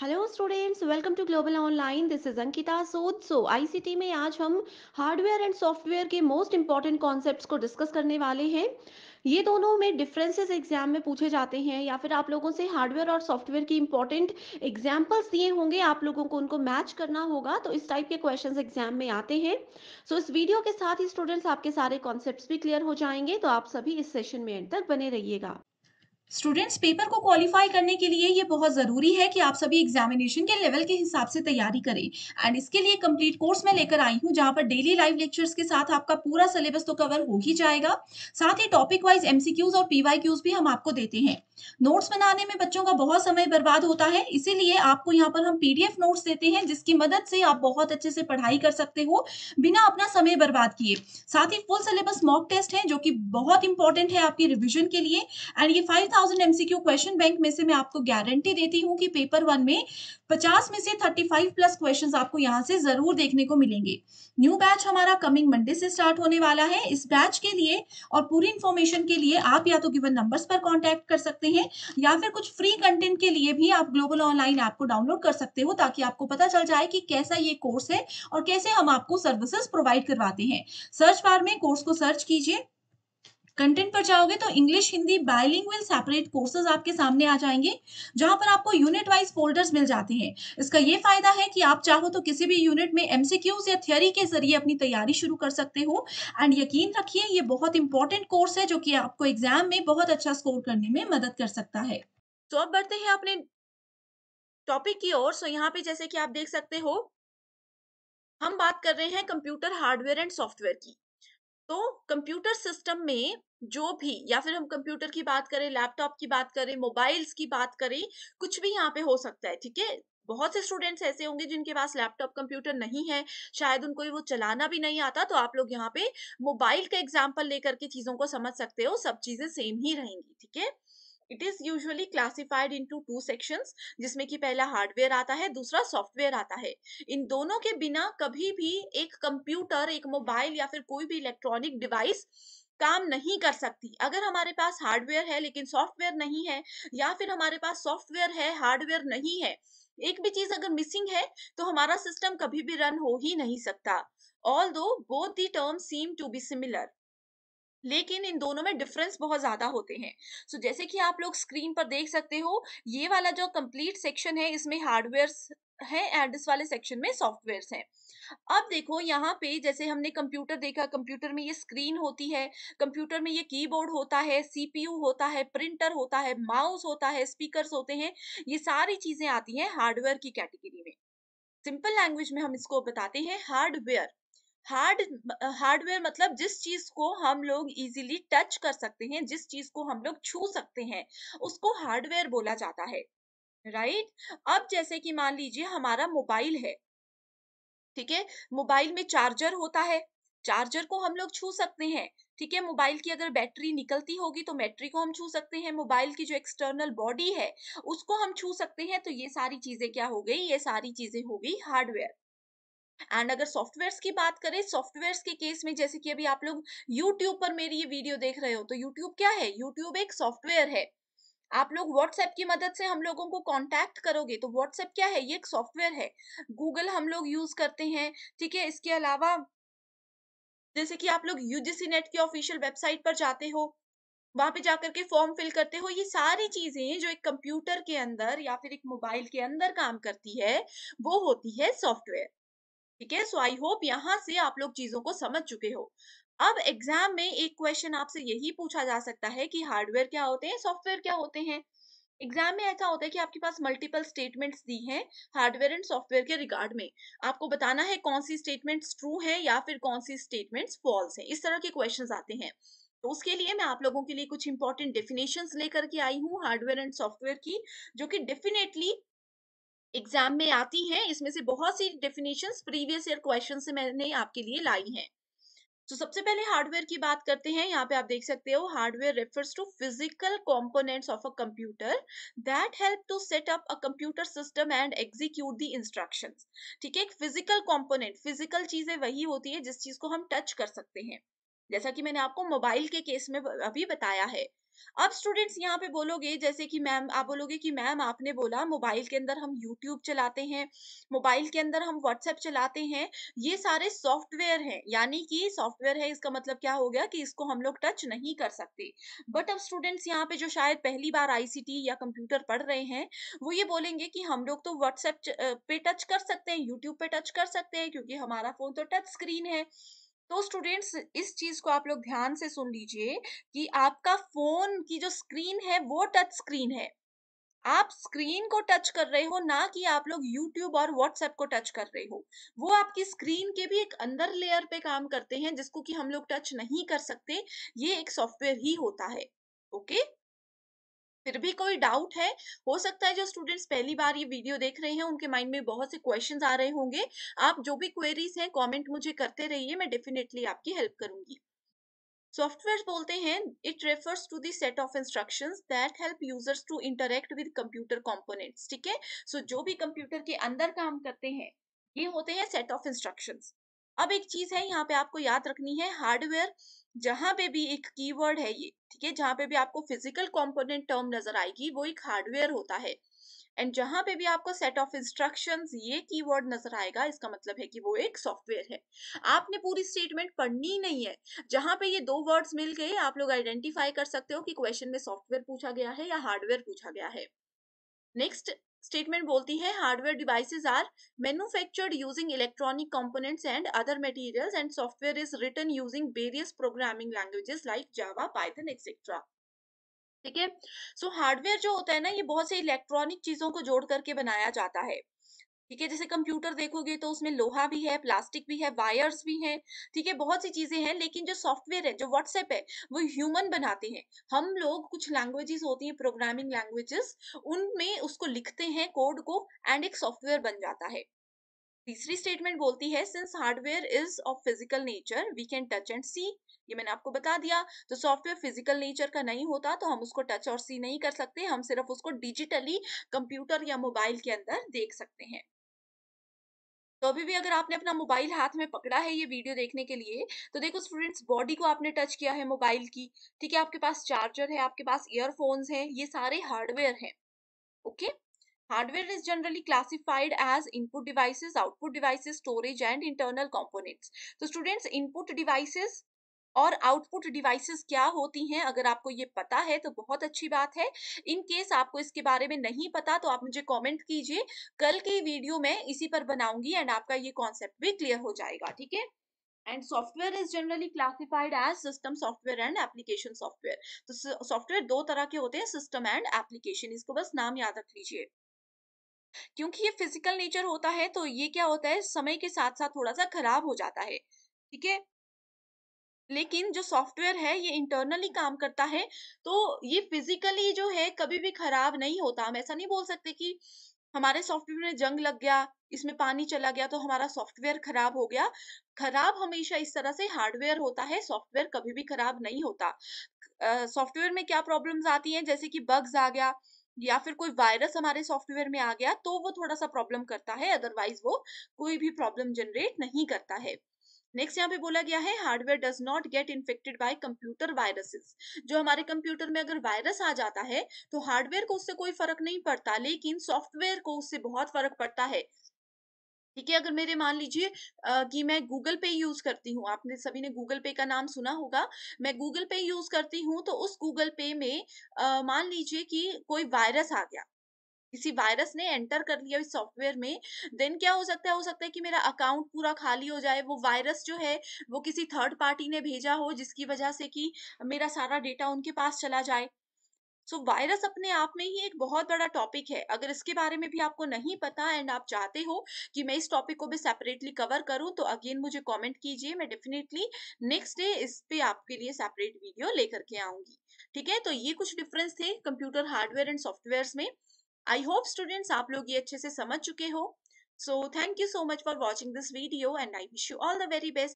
Hello students welcome to global online this is Ankita Sood so ICT में आज हम hardware and software के most important concepts को discuss करने वाले हैं ये दोनों में डिफरेंसेस एग्जाम में पूछे जाते हैं या फिर आप लोगों से हार्डवेयर और सॉफ्टवेयर की इंपॉर्टेंट एग्जाम्पल्स दिए होंगे आप लोगों को उनको मैच करना होगा तो इस टाइप के क्वेश्चन एग्जाम में आते हैं सो so, इस वीडियो के साथ ही स्टूडेंट्स आपके सारे कॉन्सेप्ट भी क्लियर हो जाएंगे तो आप सभी इस सेशन में एंड तक बने रहिएगा स्टूडेंट्स पेपर को क्वालिफाई करने के लिए ये बहुत ज़रूरी है कि आप सभी एग्जामिनेशन के लेवल के हिसाब से तैयारी करें एंड इसके लिए कंप्लीट कोर्स में लेकर आई हूँ जहाँ पर डेली लाइव लेक्चर्स के साथ आपका पूरा सिलेबस तो कवर हो ही जाएगा साथ ही टॉपिक वाइज एमसीक्यूज और पीवाईक्यूज भी हम आपको देते हैं नोट्स बनाने में बच्चों का बहुत समय बर्बाद होता है इसीलिए आपको यहाँ पर हम पीडीएफ नोट्स देते हैं जिसकी मदद से आप बहुत अच्छे से पढ़ाई कर सकते हो बिना अपना समय बर्बाद किए साथ ही फुल सिलेबस मॉक टेस्ट है जो कि बहुत इंपॉर्टेंट है आपकी रिविजन के लिए एंड ये five thousand MCQ question bank में से मैं आपको गारंटी देती हूँ कि पेपर वन में पचास में से थर्टी फाइव प्लस क्वेश्चन आपको यहाँ से जरूर देखने को मिलेंगे न्यू बैच हमारा कमिंग मंडे से स्टार्ट होने वाला है इस बैच के लिए और पूरी इन्फॉर्मेशन के लिए आप या तो गिवन नंबर्स पर कांटेक्ट कर सकते हैं या फिर कुछ फ्री कंटेंट के लिए भी आप ग्लोबल ऑनलाइन ऐप को डाउनलोड कर सकते हो ताकि आपको पता चल जाए कि कैसा ये कोर्स है और कैसे हम आपको सर्विसेज प्रोवाइड करवाते हैं सर्च बार में कोर्स को सर्च कीजिए कंटेंट पर जाओगे तो English Hindi bilingual separate courses आपके सामने आ जाएंगे जहां पर आपको यूनिट वाइज फोल्डर्स मिल जाते हैं इसका ये फायदा है कि आप चाहो तो किसी भी यूनिट में एमसीक्यूज या थियरी के जरिए अपनी तैयारी शुरू कर सकते हो एंड यकीन रखिए ये बहुत इंपॉर्टेंट कोर्स है जो कि आपको एग्जाम में बहुत अच्छा स्कोर करने में मदद कर सकता है तो अब बढ़ते हैं अपने टॉपिक की ओर सो यहाँ पे जैसे कि आप देख सकते हो हम बात कर रहे हैं कंप्यूटर हार्डवेयर एंड सॉफ्टवेयर की तो कंप्यूटर सिस्टम में जो भी या फिर हम कंप्यूटर की बात करें लैपटॉप की बात करें मोबाइल्स की बात करें कुछ भी यहाँ पे हो सकता है ठीक है बहुत से स्टूडेंट्स ऐसे होंगे जिनके पास लैपटॉप कंप्यूटर नहीं है शायद उनको वो चलाना भी नहीं आता तो आप लोग यहाँ पे मोबाइल का एग्जाम्पल लेकर के चीजों को समझ सकते हो सब चीजें सेम ही रहेंगी ठीक है it is usually classified into two section जिसमें कि पहला हार्डवेयर आता है दूसरा सॉफ्टवेयर आता है इन दोनों के बिना कभी भी एक कंप्यूटर एक मोबाइल या फिर कोई भी इलेक्ट्रॉनिक डिवाइस काम नहीं कर सकती अगर हमारे पास हार्डवेयर है लेकिन सॉफ्टवेयर नहीं है या फिर हमारे पास सॉफ्टवेयर है हार्डवेयर नहीं है एक भी चीज अगर मिसिंग है तो हमारा सिस्टम कभी भी रन हो ही नहीं सकता although both the term seem to be similar लेकिन इन दोनों में डिफरेंस बहुत ज़्यादा होते हैं सो so, जैसे कि आप लोग स्क्रीन पर देख सकते हो ये वाला जो कंप्लीट सेक्शन है इसमें हार्डवेयर है एंड इस वाले सेक्शन में सॉफ्टवेयर हैं अब देखो यहाँ पे जैसे हमने कंप्यूटर देखा कंप्यूटर में ये स्क्रीन होती है कंप्यूटर में ये कीबोर्ड होता है सीपीयू होता है प्रिंटर होता है माउस होता है स्पीकर्स होते हैं ये सारी चीज़ें आती हैं हार्डवेयर की कैटेगरी में सिंपल लैंग्वेज में हम इसको बताते हैं हार्डवेयर हार्ड हार्डवेयर मतलब जिस चीज को हम लोग इजीली टच कर सकते हैं जिस चीज को हम लोग छू सकते हैं उसको हार्डवेयर बोला जाता है राइट अब जैसे कि मान लीजिए हमारा मोबाइल है ठीक है मोबाइल में चार्जर होता है चार्जर को हम लोग छू सकते हैं ठीक है मोबाइल की अगर बैटरी निकलती होगी तो बैटरी को हम छू सकते हैं मोबाइल की जो एक्सटर्नल बॉडी है उसको हम छू सकते हैं तो ये सारी चीजें क्या हो गई ये सारी चीजें हो गई हार्डवेयर एंड अगर सॉफ्टवेयर्स की बात करें सॉफ्टवेयर्स के केस में जैसे कि अभी आप लोग यूट्यूब पर मेरी ये वीडियो देख रहे हो तो यूट्यूब क्या है यूट्यूब एक सॉफ्टवेयर है आप लोग व्हाट्सएप की मदद से हम लोगों को कांटेक्ट करोगे तो व्हाट्सएप क्या है ये एक सॉफ्टवेयर है गूगल हम लोग यूज करते हैं ठीक है इसके अलावा जैसे कि आप लोग यूजीसी नेट की ऑफिशियल वेबसाइट पर जाते हो वहां पे जाकर के फॉर्म फिल करते हो ये सारी चीजें जो एक कंप्यूटर के अंदर या फिर एक मोबाइल के अंदर काम करती है वो होती है सॉफ्टवेयर ठीक है सो आई होप यहाँ से आप लोग चीजों को समझ चुके हो अब एग्जाम में एक क्वेश्चन आपसे यही पूछा जा सकता है कि हार्डवेयर क्या होते हैं सॉफ्टवेयर क्या होते हैं एग्जाम में ऐसा होता है कि आपके पास मल्टीपल स्टेटमेंट्स दी हैं हार्डवेयर एंड सॉफ्टवेयर के रिगार्ड में आपको बताना है कौन सी स्टेटमेंट्स ट्रू है या फिर कौन सी स्टेटमेंट्स फॉल्स है इस तरह के क्वेश्चन आते हैं तो उसके लिए मैं आप लोगों के लिए कुछ इंपॉर्टेंट डेफिनेशन लेकर के आई हूँ हार्डवेयर एंड सॉफ्टवेयर की जो कि डेफिनेटली एग्जाम में आती हैं इसमें से बहुत सी डेफिनेशन प्रीवियस ईयर क्वेश्चन से मैंने आपके लिए लाई हैं तो सबसे पहले हार्डवेयर की बात करते हैं यहाँ पे आप देख सकते हो hardware refers to physical components of a computer that help to set up a computer system and execute the instructions ठीक है एक फिजिकल कंपोनेंट फिजिकल चीजें वही होती है जिस चीज को हम टच कर सकते हैं जैसा कि मैंने आपको मोबाइल के केस में अभी बताया है अब स्टूडेंट्स यहाँ पे बोलोगे जैसे कि मैम आप बोलोगे कि मैम आपने बोला मोबाइल के अंदर हम यूट्यूब चलाते हैं मोबाइल के अंदर हम व्हाट्सएप चलाते हैं ये सारे सॉफ्टवेयर हैं यानी कि सॉफ्टवेयर है इसका मतलब क्या हो गया कि इसको हम लोग टच नहीं कर सकते बट अब स्टूडेंट्स यहाँ पे जो शायद पहली बार आईसीटी या कंप्यूटर पढ़ रहे हैं वो ये बोलेंगे कि हम लोग तो व्हाट्सएप पे टच कर सकते हैं यूट्यूब पे टच कर सकते हैं क्योंकि हमारा फोन तो टच स्क्रीन है तो स्टूडेंट्स इस चीज को आप लोग ध्यान से सुन लीजिए कि आपका फोन की जो स्क्रीन है वो टच स्क्रीन है आप स्क्रीन को टच कर रहे हो ना कि आप लोग यूट्यूब और व्हाट्सएप को टच कर रहे हो वो आपकी स्क्रीन के भी एक अंदर लेयर पे काम करते हैं जिसको कि हम लोग टच नहीं कर सकते ये एक सॉफ्टवेयर ही होता है ओके okay? फिर भी कोई डाउट है हो सकता है जो स्टूडेंट्स पहली बार ये वीडियो देख रहे हैं उनके माइंड में बहुत से क्वेश्चन आ रहे होंगे आप जो भी क्वेरीज हैं कॉमेंट मुझे करते रहिए मैं डेफिनेटली आपकी हेल्प करूंगी सॉफ्टवेयर बोलते हैं it refers to the set of instructions that help users to interact with computer components ठीक है सो जो भी कंप्यूटर के अंदर काम करते हैं ये होते हैं सेट ऑफ इंस्ट्रक्शंस अब एक चीज है यहाँ पे आपको याद रखनी है हार्डवेयर जहां पे भी एक कीवर्ड है ये ठीक है जहां पे भी आपको फिजिकल कंपोनेंट टर्म नजर आएगी वो एक हार्डवेयर होता है एंड जहां पे भी आपको सेट ऑफ इंस्ट्रक्शन ये कीवर्ड नजर आएगा इसका मतलब है कि वो एक सॉफ्टवेयर है आपने पूरी स्टेटमेंट पढ़नी नहीं है जहां पे ये दो वर्ड्स मिल गए आप लोग आइडेंटिफाई कर सकते हो कि क्वेश्चन में सॉफ्टवेयर पूछा गया है या हार्डवेयर पूछा गया है नेक्स्ट स्टेटमेंट बोलती है hardware devices are manufactured using electronic components and other materials and software is written using various programming languages like Java Python etcetera ठीक है सो हार्डवेयर जो होता है ना ये बहुत से इलेक्ट्रॉनिक चीजों को जोड़ करके बनाया जाता है ठीक है जैसे कंप्यूटर देखोगे तो उसमें लोहा भी है प्लास्टिक भी है वायर्स भी हैं ठीक है बहुत सी चीजें हैं लेकिन जो सॉफ्टवेयर है जो व्हाट्सएप है वो ह्यूमन बनाते हैं हम लोग कुछ लैंग्वेजेस होती हैं प्रोग्रामिंग लैंग्वेजेस उनमें उसको लिखते हैं कोड को एंड एक सॉफ्टवेयर बन जाता है तीसरी स्टेटमेंट बोलती है since hardware is of physical nature we can touch and see ये मैंने आपको बता दिया तो सॉफ्टवेयर फिजिकल नेचर का नहीं होता तो हम उसको टच और सी नहीं कर सकते हम सिर्फ उसको डिजिटली कंप्यूटर या मोबाइल के अंदर देख सकते हैं तो अभी भी अगर आपने अपना मोबाइल हाथ में पकड़ा है ये वीडियो देखने के लिए तो देखो स्टूडेंट्स बॉडी को आपने टच किया है मोबाइल की ठीक है आपके पास चार्जर है आपके पास ईयरफोन्स है ये सारे हार्डवेयर है okay hardware is generally classified as input devices output devices storage and internal components तो स्टूडेंट्स इनपुट डिवाइसेज और आउटपुट डिवाइसेस क्या होती हैं अगर आपको ये पता है तो बहुत अच्छी बात है इन केस आपको इसके बारे में नहीं पता तो आप मुझे कमेंट कीजिए कल की वीडियो में इसी पर बनाऊंगी एंड आपका ये कॉन्सेप्ट भी क्लियर हो जाएगा ठीक है and software is generally classified as system software and application software तो सॉफ्टवेयर दो तरह के होते हैं सिस्टम एंड एप्लीकेशन इसको बस नाम याद रख लीजिए क्योंकि ये फिजिकल नेचर होता है तो ये क्या होता है समय के साथ साथ थोड़ा सा खराब हो जाता है ठीक है लेकिन जो सॉफ्टवेयर है ये इंटरनली काम करता है तो ये फिजिकली जो है कभी भी खराब नहीं होता हम ऐसा नहीं बोल सकते कि हमारे सॉफ्टवेयर में जंग लग गया इसमें पानी चला गया तो हमारा सॉफ्टवेयर खराब हो गया खराब हमेशा इस तरह से हार्डवेयर होता है सॉफ्टवेयर कभी भी खराब नहीं होता सॉफ्टवेयर uh, में क्या प्रॉब्लम्स आती हैं जैसे कि बग्स आ गया या फिर कोई वायरस हमारे सॉफ्टवेयर में आ गया तो वो थोड़ा सा प्रॉब्लम करता है अदरवाइज वो कोई भी प्रॉब्लम जनरेट नहीं करता है नेक्स्ट यहाँ पे बोला गया है hardware does not get infected by computer viruses जो हमारे कंप्यूटर में अगर वायरस आ जाता है तो हार्डवेयर को उससे कोई फर्क नहीं पड़ता लेकिन सॉफ्टवेयर को उससे बहुत फर्क पड़ता है ठीक है अगर मेरे मान लीजिए कि मैं गूगल पे यूज करती हूँ आपने सभी ने गूगल पे का नाम सुना होगा मैं गूगल पे यूज करती हूँ तो उस गूगल पे में मान लीजिए कि कोई वायरस आ गया किसी वायरस ने एंटर कर लिया इस सॉफ्टवेयर में देन क्या हो सकता है हो सकता है कि मेरा अकाउंट पूरा खाली हो जाए वो वायरस जो है वो किसी थर्ड पार्टी ने भेजा हो जिसकी वजह से कि मेरा सारा डेटा उनके पास चला जाए सो so, वायरस अपने आप में ही एक बहुत बड़ा टॉपिक है अगर इसके बारे में भी आपको नहीं पता एंड आप चाहते हो कि मैं इस टॉपिक को भी सेपरेटली कवर करूं तो अगेन मुझे कमेंट कीजिए मैं डेफिनेटली नेक्स्ट डे इस पे आपके लिए सेपरेट वीडियो लेकर के आऊंगी ठीक है तो ये कुछ डिफरेंस थे कंप्यूटर हार्डवेयर एंड सॉफ्टवेयर में आई होप स्टूडेंट्स आप लोग ये अच्छे से समझ चुके हो so thank you so much for watching this video and I wish you all the very best